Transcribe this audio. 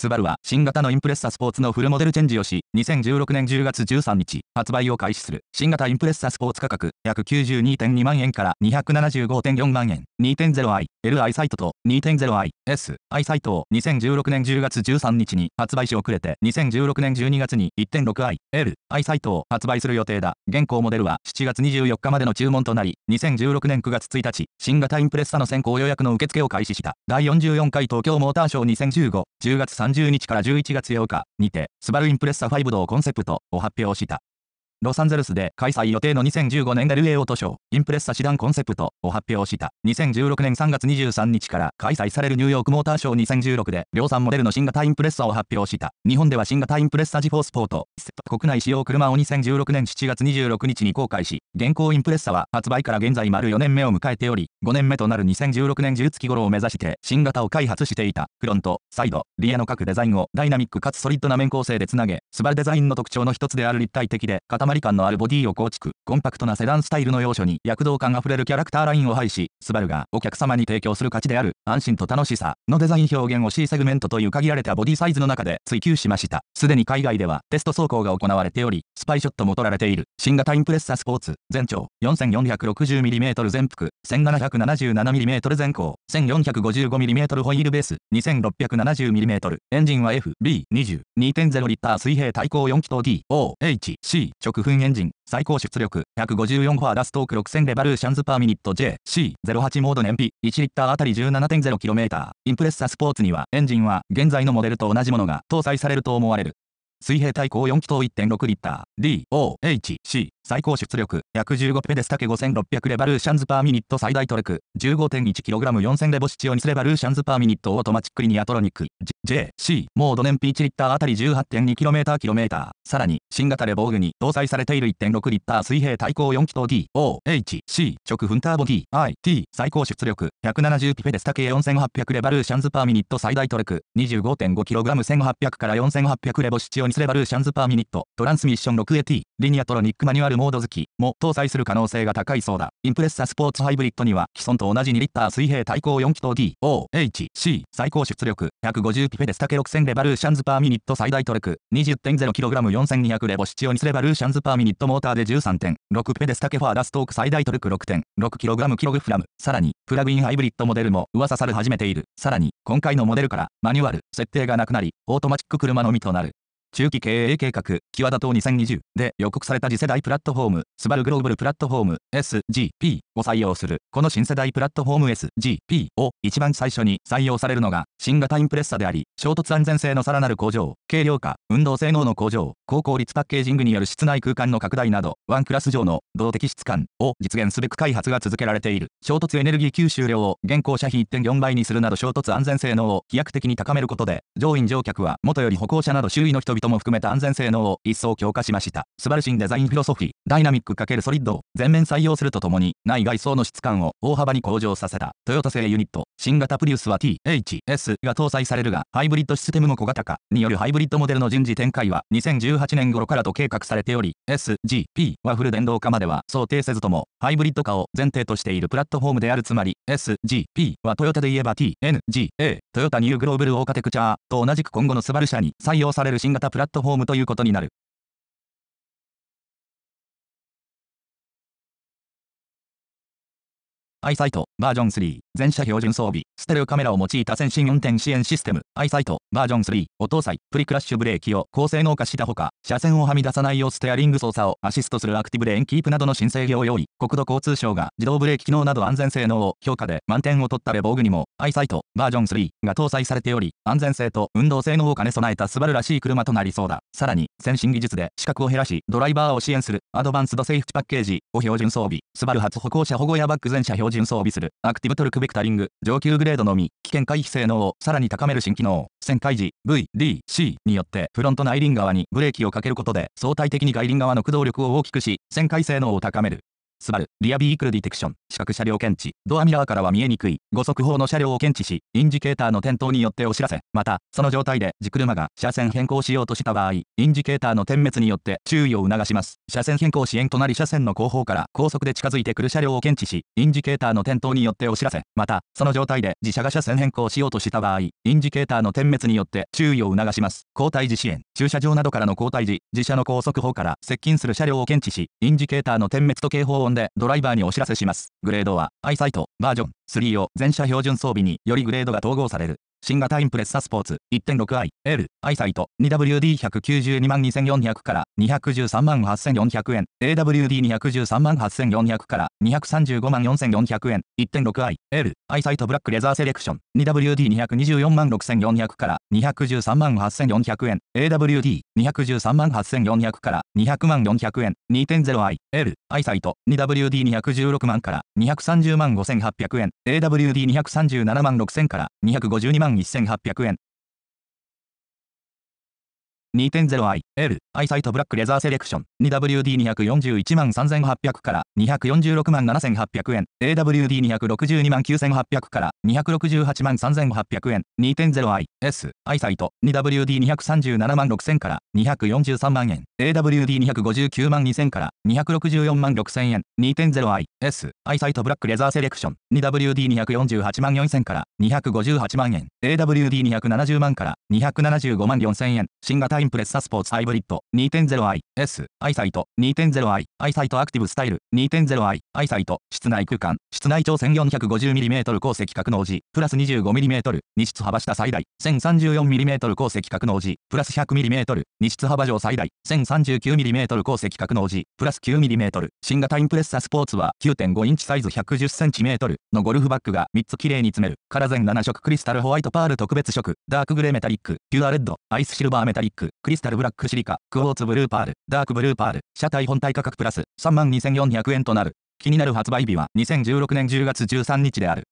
スバルは新型のインプレッサスポーツのフルモデルチェンジをし、2016年10月13日、発売を開始する。新型インプレッサスポーツ価格、約92.2万円から275.4万円。2.0i、Li サイトと 2.0i、S、i サイトを2016年10月13日に発売し遅れて、2016年12月に 1.6i、L、i サイトを発売する予定だ。現行モデルは7月24日までの注文となり、2016年9月1日、新型インプレッサの先行予約の受付を開始した。第44回東京モーターショー2015、10月30 30日から11月8日にて、スバルインプレッサ5度をコンセプトを発表した。ロサンゼルスで開催予定の2015年 LA オートショー、インプレッサ師団コンセプトを発表した。2016年3月23日から開催されるニューヨークモーターショー2016で、量産モデルの新型インプレッサを発表した。日本では新型インプレッサジフォースポート、国内使用車を2016年7月26日に公開し、現行インプレッサは発売から現在丸4年目を迎えており、5年目となる2016年10月頃を目指して新型を開発していた。フロント、サイド、リアの各デザインをダイナミックかつソリッドな面構成でつなげ、スバルデザインの特徴の一つである立体的で固ままり感のあるボディを構築、コンパクトなセダンスタイルの要所に躍動感あふれるキャラクターラインを配し、スバルがお客様に提供する価値である安心と楽しさのデザイン表現を C セグメントという限られたボディサイズの中で追求しました。すでに海外ではテスト走行が行われており、スパイショットも取られている新型インプレッサスポーツ、全長 4460mm 全幅、1777mm 全高、1455mm ホイールベース、2670mm、エンジンは F、B、20、2.0 l 水平対向4気筒 D、O、H、C、直9分エンジン、最高出力、154ファーダストーク6000レバルーシャンズパーミニット JC08 モード燃費、1リッターあたり 17.0km。インプレッサスポーツには、エンジンは現在のモデルと同じものが搭載されると思われる。水平対向4気筒1.6リッター、DOHC 最高出力、約15ペスタ丈5600レバルーシャンズパーミニット最大トレク、15.1kg4000 レボシチオニスレバルーシャンズパーミニットオートマチックリニアトロニック、J、C、モード燃費1リッターあたり 18.2km/km、さらに、新型レボーグに搭載されている1.6リッター水平対抗4気筒 D、O、H、C、直噴ターボ D、I、T、最高出力、170ピペスタ丈4800レバルーシャンズパーミニット最大トレク、25.5kg1800 から4800レボシチオニスレバルーシャンズパーミニット、トランスミッション 6AT、リニアトロニックマニュアルモード好きも搭載する可能性が高いそうだ。インプレッサスポーツハイブリッドには既存と同じ2リッター水平対抗4気筒 D、O、H、C 最高出力150ピペでデス竹6000レバルーシャンズパーミニット最大トルク 20.0kg4200 レボシチオニスレバルーシャンズパーミニットモーターで13.6ピペデスケファーダストーク最大トルク 6.6kg キログフラムさらにプラグインハイブリッドモデルも噂され始めているさらに今回のモデルからマニュアル設定がなくなりオートマチック車のみとなる中期経営計画、キワダ島2020で予告された次世代プラットフォーム、スバルグローブルプラットフォーム SGP を採用する。この新世代プラットフォーム SGP を一番最初に採用されるのが新型インプレッサであり、衝突安全性のさらなる向上、軽量化、運動性能の向上、高効率パッケージングによる室内空間の拡大など、ワンクラス上の動的質感を実現すべく開発が続けられている。衝突エネルギー吸収量を現行車比1.4倍にするなど衝突安全性能を飛躍的に高めることで、乗員乗客は元より歩行者など周囲の人々人も含めた安全性能を一層強化しました。素晴らしいデザインフィロソフィー、ダイナミック×ソリッドを全面採用するとともに、内外装の質感を大幅に向上させた、トヨタ製ユニット、新型プリウスは THS が搭載されるが、ハイブリッドシステムも小型化によるハイブリッドモデルの順次展開は2018年頃からと計画されており、SGP はフル電動化までは想定せずとも、ハイブリッド化を前提としているプラットフォームであるつまり、SGP はトヨタで言えば TNGA、トヨタニューグローブルオーカテクチャーと同じく今後のスバル車に採用される新型プラットフォームということになる。アイサイトバージョン3全車標準装備ステレオカメラを用いた先進運転支援システムアイサイトバージョン3を搭載プリクラッシュブレーキを高性能化したほか車線をはみ出さないようステアリング操作をアシストするアクティブレーンキープなどの新制御を用意国土交通省が自動ブレーキ機能など安全性能を評価で満点を取ったレボーグにもアイサイトバージョン3が搭載されており安全性と運動性能を兼ね備えたスバルらしい車となりそうださらに先進技術で資格を減らしドライバーを支援するアドバンスドセーフティパッケージを標準装備スバル初歩行者保護やバック全車標準準装備する、アクティブトルクベクタリング、上級グレードのみ、危険回避性能をさらに高める新機能、旋回時、V、D、C によって、フロント内輪側にブレーキをかけることで、相対的に外輪側の駆動力を大きくし、旋回性能を高める。スバル、リアビークルディテクション、視覚車両検知、ドアミラーからは見えにくい、5速砲の車両を検知し、インジケーターの点灯によってお知らせ、また、その状態で、自車が車線変更しようとした場合、インジケーターの点滅によって注意を促します。車線変更支援となり車線の後方から高速で近づいてくる車両を検知し、インジケーターの点灯によってお知らせ、また、その状態で自車が車線変更しようとした場合、インジケーターの点滅によって注意を促します。交代時支援、駐車場などからの交代時、自車の高速砲から接近する車両を検知し、インジケーターの点滅と警報をでドライバーにお知らせします。グレードは、i サイト、バージョン3を全車標準装備によりグレードが統合される。新型インプレッサスポーツ 1.6i、L、アイサイト 2WD192 万2400から213万8400円、AWD213 万8400から235万4400円、1.6i、L、アイサイトブラックレザーセレクション 2WD224 万6400から213万8400円、AWD213 万8400から200万400円、2.0i、L、アイサイト 2WD216 万から230万5800円、AWD237 万6000から252万2 1800円。2.0i、L、アイサイトブラックレザーセレクション、2WD241 万3800から246万7800円、AWD262 万9800から268万3800円、2.0i、S、アイサイト、2WD237 万6000から243万円、AWD259 万2000から264万6000円、2.0i、S、アイサイトブラックレザーセレクション、2WD248 万4000から258万円、AWD270 万から275万4000円、新型インプレッサスポーツハイブリッド 2.0iS アイサイト 2.0i アイサイトアクティブスタイル 2.0i アイサイト室内空間室内長1 450mm 鉱石格納時プラス 25mm 2室幅下最大 1034mm 鉱石格納時プラス 100mm 2室幅上最大 1039mm 鉱石格納時プラス 9mm 新型インプレッサスポーツは9.5インチサイズ 110cm のゴルフバッグが3つ綺麗に詰めるから全7色クリスタルホワイトパール特別色ダークグレーメタリックピュアレッドアイスシルバーメタリッククリスタルブラックシリカ、クォーツブルーパール、ダークブルーパール、車体本体価格プラス32,400円となる。気になる発売日は2016年10月13日である。